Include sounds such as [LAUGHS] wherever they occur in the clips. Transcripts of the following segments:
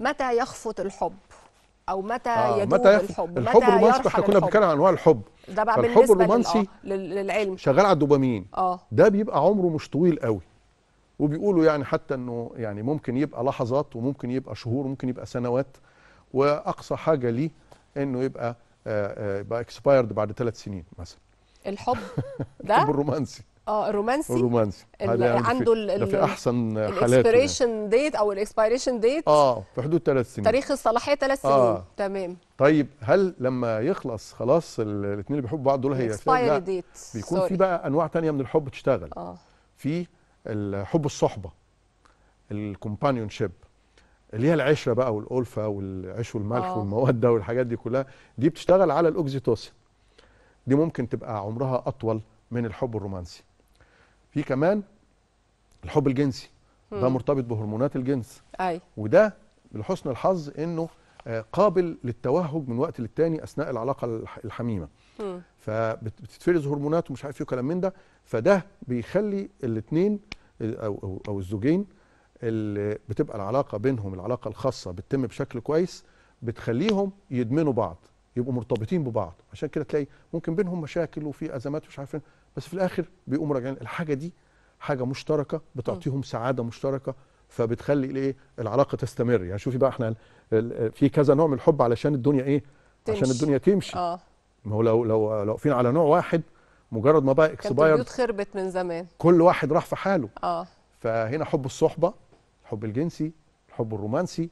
متى يخفت الحب او متى آه يدوب متى يخفت الحب الحب الرومانسي احنا كنا بنتكلم عن انواع الحب ده بقى الحب الرومانسي للعلم شغال على الدوبامين آه. ده بيبقى عمره مش طويل قوي وبيقولوا يعني حتى انه يعني ممكن يبقى لحظات وممكن يبقى شهور وممكن يبقى سنوات واقصى حاجه ليه انه يبقى آآ آه، آآ آه، يبقى اكسبايرد بعد ثلاث سنين مثلا الحب [LAUGHS] ده الحب الرومانسي اه الرومانسي الرومانسي اللي يعني عنده ال في احسن حالاته الاكسبيريشن يعني. ديت او الاكسبيريشن ديت اه في حدود ثلاث سنين تاريخ الصلاحيه ثلاث سنين آه. تمام طيب هل لما يخلص خلاص الاثنين اللي بيحبوا بعض دول هي ديت بيكون Sorry. في بقى انواع ثانيه من الحب تشتغل اه في الحب الصحبه الكومبانيون شيب اللي هي العشره بقى والالفه والعيش والملح آه. والموده والحاجات دي كلها دي بتشتغل على الاوكسيتوسين دي ممكن تبقى عمرها اطول من الحب الرومانسي في كمان الحب الجنسي مم. ده مرتبط بهرمونات الجنس أي. وده لحسن الحظ انه آه، قابل للتوهج من وقت للتاني اثناء العلاقه الحميمه مم. فبتتفرز هرمونات ومش عارف ايه وكلام من ده فده بيخلي الاثنين آه، او او, أو الزوجين اللي بتبقى العلاقه بينهم العلاقه الخاصه بتتم بشكل كويس بتخليهم يدمنوا بعض يبقوا مرتبطين ببعض عشان كده تلاقي ممكن بينهم مشاكل وفي ازمات ومش عارفين إيه. بس في الاخر بيقوموا راجعين الحاجه دي حاجه مشتركه بتعطيهم سعاده مشتركه فبتخلي الايه العلاقه تستمر يعني شوفي بقى احنا في كذا نوع من الحب علشان الدنيا ايه تمشي. عشان الدنيا تمشي اه ما هو لو لو لو واقفين على نوع واحد مجرد ما بقى اكسباير كانت خربت من زمان كل واحد راح في حاله اه فهنا حب الصحبه الحب الجنسي الحب الرومانسي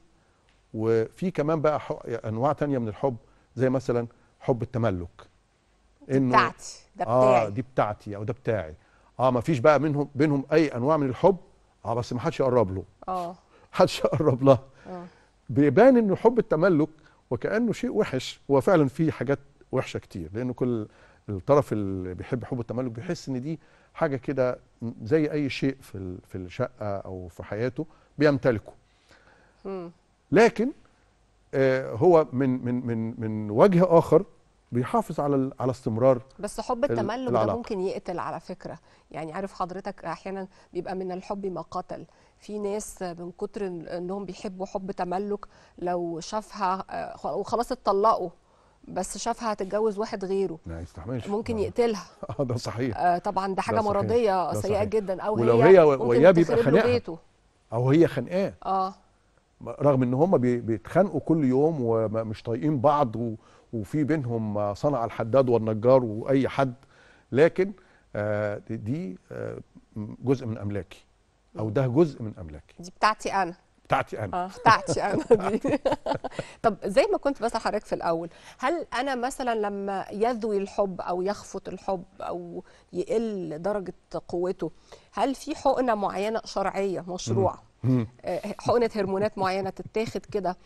وفي كمان بقى انواع تانية من الحب زي مثلا حب التملك انه بتاعتي ده آه، بتاعي اه دي بتاعتي او ده بتاعي اه ما فيش بقى منهم بينهم اي انواع من الحب اه بس ما حدش يقرب له اه [LAUGHS] حدش يقرب لها اه بيبان ان حب التملك وكانه شيء وحش هو فعلا في حاجات وحشه كتير لان كل الطرف اللي بيحب حب التملك بيحس ان دي حاجه كده زي اي شيء في في الشقه او في حياته بيمتلكه لكن آه هو من من من من وجه اخر بيحافظ على على استمرار بس حب التملك ده ممكن يقتل على فكره يعني عارف حضرتك احيانا بيبقى من الحب ما قتل في ناس من كتر انهم بيحبوا حب تملك لو شافها آه، وخلاص اتطلقوا بس شافها هتتجوز واحد غيره ما يستحملش ممكن يقتلها [LAUGHS] اه ده صحيح آه، طبعا ده حاجه ده مرضيه ده سيئه صحيح. جدا او ولو هي, هي وياه بيبقى خانقها او هي خانقاه اه رغم ان هم بيتخانقوا كل يوم ومش طايقين بعض وفي بينهم صنع الحداد والنجار واي حد لكن آه، دي آه، جزء من املاكي او ده جزء من املاكي دي بتاعتي انا بتاعتي انا اه بتاعتي انا دي [LAUGHS] طب زي ما كنت بسال حضرتك في الاول هل انا مثلا لما يذوي الحب او يخفت الحب او يقل درجه قوته هل في حقنه معينه شرعيه مشروعه آه، حقنه هرمونات معينه تتاخد كده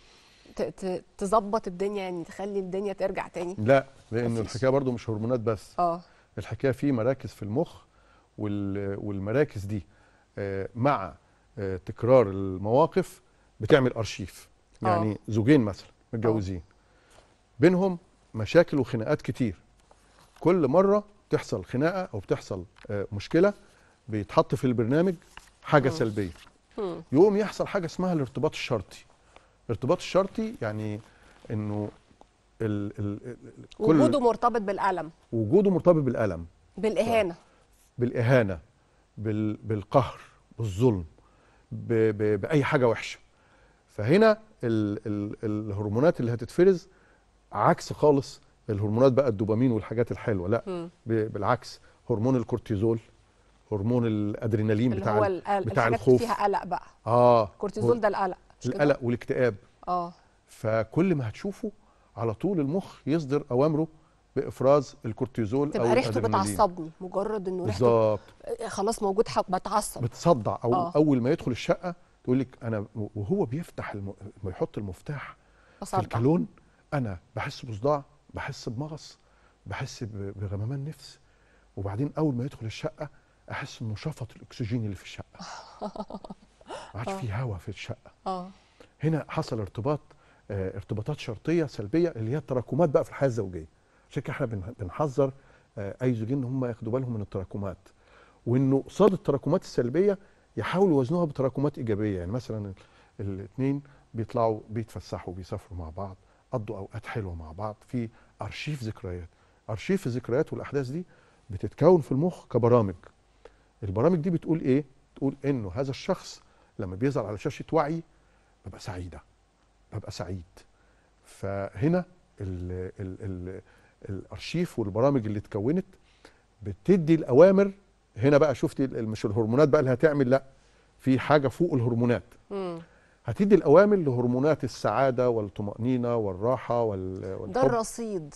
تظبط الدنيا يعني تخلي الدنيا ترجع تاني لا لان الحكايه برضو مش هرمونات بس اه الحكايه في مراكز في المخ والمراكز دي آه، مع آه، تكرار المواقف بتعمل ارشيف يعني أوه. زوجين مثلا متجوزين بينهم مشاكل وخناقات كتير كل مره تحصل خناقه او بتحصل مشكله بيتحط في البرنامج حاجه أوه. سلبيه يقوم يحصل حاجه اسمها الارتباط الشرطي الارتباط الشرطي يعني انه ال ال ال كل وجوده مرتبط بالالم وجوده مرتبط بالالم بالاهانه بالاهانه بال بالقهر بالظلم ب ب باي حاجه وحشه فهنا ال ال الهرمونات اللي هتتفرز عكس خالص الهرمونات بقى الدوبامين والحاجات الحلوه لا بالعكس هرمون الكورتيزول هرمون الادرينالين اللي بتاع هو القلق بتاع الخوف فيها قلق بقى اه الكورتيزول ده القلق القلق والاكتئاب اه فكل ما هتشوفه على طول المخ يصدر اوامره بافراز الكورتيزول تبقى او ريحته بتعصبني مجرد انه ريحته بالظبط آه، خلاص موجود بتعصب بتصدع او آه. اول ما يدخل الشقه تقول لك انا وهو بيفتح الم... بيحط المفتاح بصدع. في الكالون انا بحس بصداع بحس بمغص بحس بغممان نفس وبعدين اول ما يدخل الشقه احس انه شفط الاكسجين اللي في الشقه ما [LAUGHS] عادش آه. في هواء في الشقه اه هنا حصل ارتباط آه ارتباطات شرطيه سلبيه اللي هي التراكمات بقى في الحياه الزوجيه عشان كده احنا بنحذر آه اي زوجين ان هم ياخدوا بالهم من التراكمات وانه قصاد التراكمات السلبيه يحاولوا يوازنوها بتراكمات ايجابيه يعني مثلا الاثنين بيطلعوا بيتفسحوا بيسافروا مع بعض قضوا اوقات حلوه مع بعض في ارشيف ذكريات ارشيف الذكريات والاحداث دي بتتكون في المخ كبرامج البرامج دي بتقول ايه تقول انه هذا الشخص لما بيظهر على شاشه وعي ببقى سعيده ببقى سعيد فهنا الـ الـ الـ الارشيف والبرامج اللي اتكونت بتدي الاوامر هنا بقى شفتي مش الهرمونات بقى اللي هتعمل لا في حاجه فوق الهرمونات م. هتدي الاوامر لهرمونات السعاده والطمانينه والراحه وال... ده الرصيد